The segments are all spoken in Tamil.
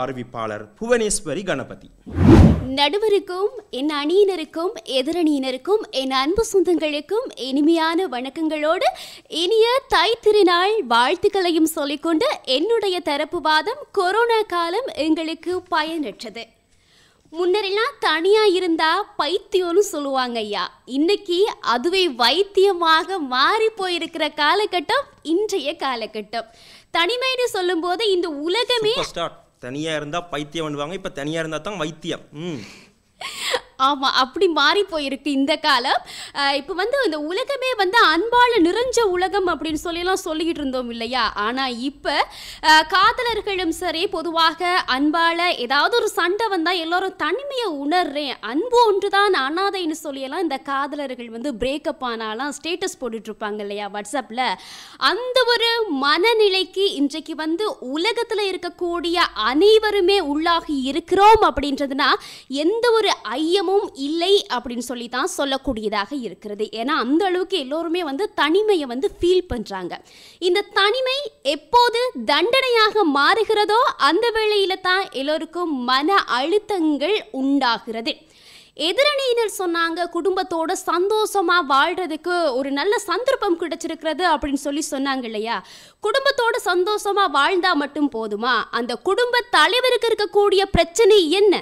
அறிவிப்பாளர் புவனேஸ்வரி கணபதி நடுவருக்கும் என் அணியினருக்கும் எதிரணியினருக்கும் என் அன்பு சொந்தங்களுக்கும் இனிமையான வணக்கங்களோடு இனிய தை திருநாள் வாழ்த்துக்களையும் சொல்லிக்கொண்டு என்னுடைய தரப்பு வாதம் கொரோனா காலம் எங்களுக்கு பயனற்றது முன்னரெல்லாம் தனியா இருந்தா பைத்தியம்னு சொல்லுவாங்க ஐயா இன்னைக்கு அதுவே வைத்தியமாக மாறி போயிருக்கிற காலகட்டம் இன்றைய காலகட்டம் தனிமைன்னு சொல்லும் போது இந்த உலகமே தனியாக இருந்தால் பைத்தியம் பண்ணுவாங்க இப்போ தனியாக இருந்தால் தான் வைத்தியம் ம் ஆமாம் அப்படி மாறி போயிருக்கு இந்த காலம் இப்போ வந்து இந்த உலகமே வந்து அன்பால் நிறைஞ்ச உலகம் அப்படின்னு சொல்லிலாம் சொல்லிக்கிட்டு இருந்தோம் இல்லையா ஆனால் இப்போ காதலர்களும் சரி பொதுவாக அன்பால் ஏதாவது ஒரு சண்டை வந்தால் எல்லோரும் தனிமையை உணர்றேன் அன்பு ஒன்று தான் அனாதைன்னு சொல்லியெல்லாம் இந்த காதலர்கள் வந்து பிரேக்கப் ஆனாலாம் ஸ்டேட்டஸ் போட்டுட்ருப்பாங்க இல்லையா வாட்ஸ்அப்பில் அந்த ஒரு மனநிலைக்கு இன்றைக்கு வந்து உலகத்தில் இருக்கக்கூடிய அனைவருமே உள்ளாகி இருக்கிறோம் அப்படின்றதுனா எந்த ஒரு ஐயமும் சுயமும் இல்லை அப்படின்னு சொல்லி தான் சொல்லக்கூடியதாக இருக்கிறது ஏன்னா அந்த அளவுக்கு எல்லோருமே வந்து தனிமையை வந்து ஃபீல் பண்ணுறாங்க இந்த தனிமை எப்போது தண்டனையாக மாறுகிறதோ அந்த வேளையில் தான் எல்லோருக்கும் மன அழுத்தங்கள் உண்டாகிறது எதிரணியினர் சொன்னாங்க குடும்பத்தோட சந்தோஷமாக வாழ்கிறதுக்கு ஒரு நல்ல சந்தர்ப்பம் கிடைச்சிருக்கிறது அப்படின்னு சொல்லி சொன்னாங்க இல்லையா குடும்பத்தோட சந்தோஷமாக வாழ்ந்தால் மட்டும் போதுமா அந்த குடும்ப தலைவருக்கு இருக்கக்கூடிய பிரச்சனை என்ன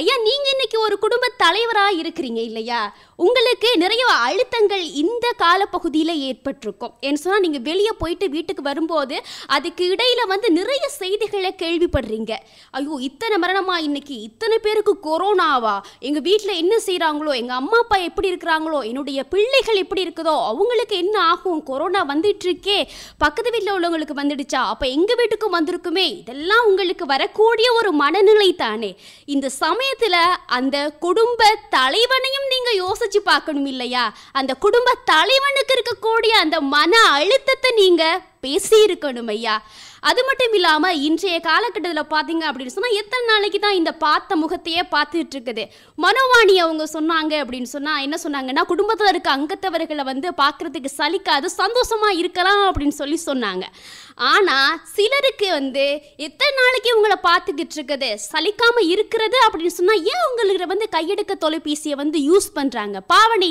ஐயா நீங்கள் இன்னைக்கு ஒரு குடும்ப தலைவராக இருக்கிறீங்க இல்லையா உங்களுக்கு நிறைய அழுத்தங்கள் இந்த காலப்பகுதியில் ஏற்பட்டிருக்கும் என்ன சொன்னால் நீங்கள் வெளியே போயிட்டு வீட்டுக்கு வரும்போது அதுக்கு இடையில் வந்து நிறைய செய்திகளை கேள்விப்படுறீங்க ஐயோ இத்தனை மரணமா இன்னைக்கு இத்தனை பேருக்கு கொரோனாவா எங்கள் வீட்டில் என்ன செய்கிறாங்களோ எங்கள் அம்மா அப்பா எப்படி இருக்கிறாங்களோ என்னுடைய பிள்ளைகள் எப்படி இருக்குதோ அவங்களுக்கு என்ன ஆகும் கொரோனா வந்துட்டு இருக்கே பக்கத்து வீட்டில் உள்ளவங்களுக்கு வந்துடுச்சா அப்போ எங்கள் வீட்டுக்கும் வந்திருக்குமே இதெல்லாம் உங்களுக்கு வரக்கூடிய ஒரு மனநிலை தானே இந்த சமயம் சமயத்தில் அந்த குடும்ப தலைவனையும் நீங்க யோசிச்சு பார்க்கணும் இல்லையா அந்த குடும்ப தலைவனுக்கு இருக்கக்கூடிய அந்த மன அழுத்தத்தை நீங்க பேசி இருக்கணும் ஐயா அது மட்டும் இல்லாமல் இன்றைய காலகட்டத்தில் பார்த்தீங்க அப்படின்னு சொன்னால் எத்தனை நாளைக்கு தான் இந்த பார்த்த முகத்தையே பார்த்துட்டு இருக்குது மனோவாணி அவங்க சொன்னாங்க அப்படின்னு சொன்னால் என்ன சொன்னாங்கன்னா குடும்பத்தில் இருக்க அங்கத்தவர்களை வந்து பார்க்குறதுக்கு சலிக்காது சந்தோஷமாக இருக்கலாம் அப்படின்னு சொல்லி சொன்னாங்க ஆனால் சிலருக்கு வந்து எத்தனை நாளைக்கு இவங்களை பார்த்துக்கிட்டு இருக்குது சலிக்காமல் இருக்கிறது அப்படின்னு சொன்னால் ஏன் உங்களுக்கு வந்து கையெடுக்க தொலைபேசியை வந்து யூஸ் பண்ணுறாங்க பாவனை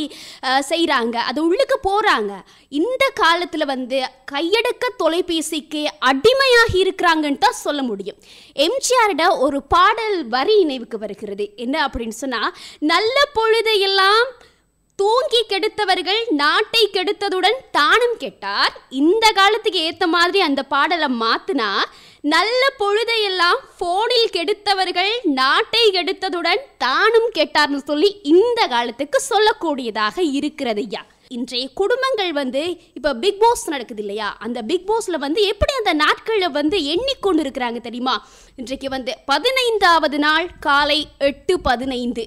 செய்கிறாங்க அது உள்ளுக்கு போகிறாங்க இந்த காலத்தில் வந்து கையெடுக்க தொலைபேசிக்கு அடிமையாகி இருக்கிறாங்கன்னு தான் சொல்ல முடியும் எம்ஜிஆரிட ஒரு பாடல் வரி நினைவுக்கு வருகிறது என்ன அப்படின்னு சொன்னால் நல்ல பொழுதையெல்லாம் தூங்கி கெடுத்தவர்கள் நாட்டை கெடுத்ததுடன் தானும் கெட்டார் இந்த காலத்துக்கு ஏற்ற மாதிரி அந்த பாடலை மாற்றினா நல்ல பொழுதையெல்லாம் போனில் கெடுத்தவர்கள் நாட்டை கெடுத்ததுடன் தானும் கெட்டார்னு சொல்லி இந்த காலத்துக்கு சொல்லக்கூடியதாக இருக்கிறது ஐயா இன்றைய குடும்பங்கள் வந்து இப்போ பிக் பாஸ் நடக்குது இல்லையா அந்த பிக் பாஸில் வந்து எப்படி அந்த நாட்களை வந்து எண்ணிக்கொண்டு இருக்கிறாங்க தெரியுமா இன்றைக்கு வந்து பதினைந்தாவது நாள் காலை எட்டு பதினைந்து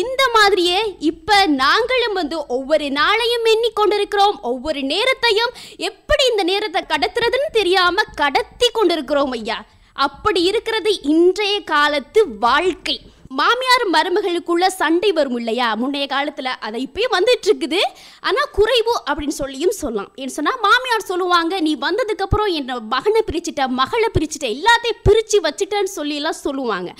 இந்த மாதிரியே இப்போ நாங்களும் வந்து ஒவ்வொரு நாளையும் எண்ணிக்கொண்டிருக்கிறோம் ஒவ்வொரு நேரத்தையும் எப்படி இந்த நேரத்தை கடத்துறதுன்னு தெரியாமல் கடத்தி கொண்டிருக்கிறோம் ஐயா அப்படி இருக்கிறது இன்றைய காலத்து வாழ்க்கை மாமியார் மருமகளுக்குள்ள சண்டை வரும் இல்லையா முன்னைய காலத்தில் அதை இப்பயும் வந்துட்டு இருக்குது ஆனால் குறைவு அப்படின்னு சொல்லியும் சொல்லலாம் என்ன சொன்னால் மாமியார் சொல்லுவாங்க நீ வந்ததுக்கப்புறம் என்னை மகனை பிரிச்சுட்ட மகளை பிரிச்சுட்ட எல்லாத்தையும் பிரித்து வச்சுட்டேன்னு சொல்லிலாம் சொல்லுவாங்க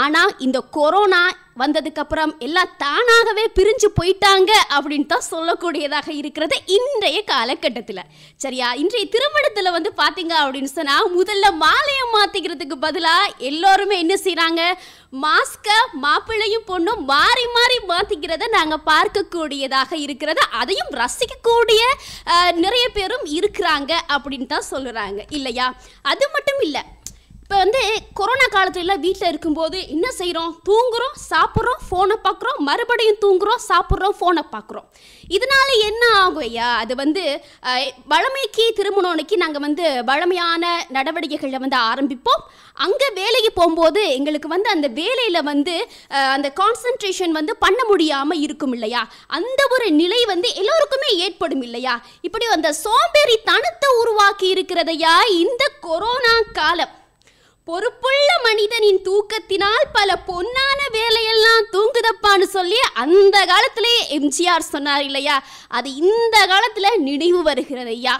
ஆனால் இந்த கொரோனா வந்ததுக்கப்புறம் எல்லாம் தானாகவே பிரிஞ்சு போயிட்டாங்க அப்படின்னு தான் சொல்லக்கூடியதாக இருக்கிறது இன்றைய காலகட்டத்தில் சரியா இன்றைய திருமணத்தில் வந்து பார்த்தீங்க அப்படின்னு சொன்னால் முதல்ல மாலையை மாற்றிக்கிறதுக்கு பதிலாக எல்லோருமே என்ன செய்கிறாங்க மாஸ்கை மாப்பிள்ளையும் பொண்ணும் மாறி மாறி மாற்றிக்கிறத நாங்கள் பார்க்கக்கூடியதாக இருக்கிறது அதையும் ரசிக்கக்கூடிய நிறைய பேரும் இருக்கிறாங்க அப்படின்னு தான் சொல்கிறாங்க இல்லையா அது மட்டும் இல்லை இப்போ வந்து கொரோனா காலத்துலலாம் வீட்டில் இருக்கும்போது என்ன செய்கிறோம் தூங்குகிறோம் சாப்பிட்றோம் ஃபோனை பார்க்குறோம் மறுபடியும் தூங்குகிறோம் சாப்பிட்றோம் ஃபோனை பார்க்குறோம் இதனால என்ன ஆகும் ஐயா அது வந்து வளமைக்கு திருமணம்னைக்கு நாங்கள் வந்து வளமையான நடவடிக்கைகளை வந்து ஆரம்பிப்போம் அங்கே வேலைக்கு போகும்போது எங்களுக்கு வந்து அந்த வேலையில் வந்து அந்த கான்சன்ட்ரேஷன் வந்து பண்ண முடியாமல் இருக்கும் இல்லையா அந்த ஒரு நிலை வந்து எல்லோருக்குமே ஏற்படும் இல்லையா இப்படி அந்த சோம்பேறி தனத்தை உருவாக்கி இருக்கிறதையா இந்த கொரோனா காலம் பொறுப்புள்ள மனிதனின் தூக்கத்தினால் பல பொன்னான வேலையெல்லாம் தூங்குதப்பான்னு சொல்லி அந்த காலத்திலே எம்ஜிஆர் சொன்னார் இல்லையா அது இந்த காலத்துல நினைவு வருகிறது ஐயா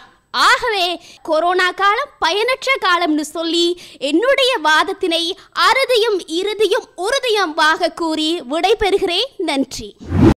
ஆகவே கொரோனா காலம் பயனற்ற காலம்னு சொல்லி என்னுடைய வாதத்தினை அறுதியும் இறுதியும் வாக கூறி விடைபெறுகிறேன் நன்றி